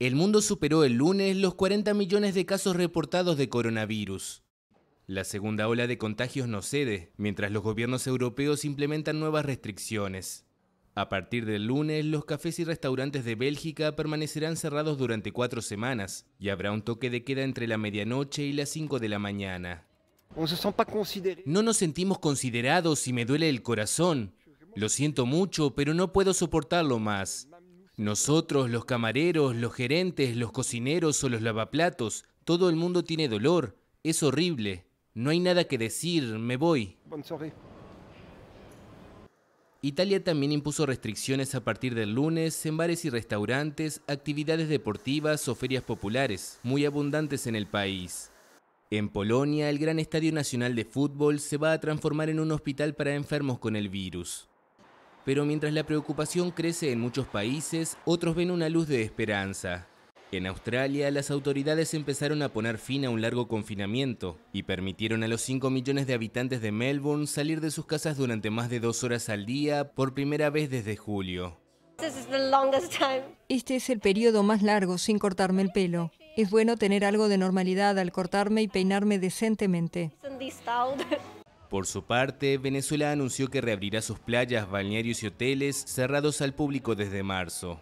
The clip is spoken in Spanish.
El mundo superó el lunes los 40 millones de casos reportados de coronavirus. La segunda ola de contagios no cede, mientras los gobiernos europeos implementan nuevas restricciones. A partir del lunes, los cafés y restaurantes de Bélgica permanecerán cerrados durante cuatro semanas y habrá un toque de queda entre la medianoche y las cinco de la mañana. No nos sentimos considerados y me duele el corazón. Lo siento mucho, pero no puedo soportarlo más. Nosotros, los camareros, los gerentes, los cocineros o los lavaplatos, todo el mundo tiene dolor. Es horrible. No hay nada que decir, me voy. Italia también impuso restricciones a partir del lunes en bares y restaurantes, actividades deportivas o ferias populares, muy abundantes en el país. En Polonia, el gran estadio nacional de fútbol se va a transformar en un hospital para enfermos con el virus. Pero mientras la preocupación crece en muchos países, otros ven una luz de esperanza. En Australia, las autoridades empezaron a poner fin a un largo confinamiento y permitieron a los 5 millones de habitantes de Melbourne salir de sus casas durante más de dos horas al día por primera vez desde julio. Este es el periodo más largo sin cortarme el pelo. Es bueno tener algo de normalidad al cortarme y peinarme decentemente. Por su parte, Venezuela anunció que reabrirá sus playas, balnearios y hoteles cerrados al público desde marzo.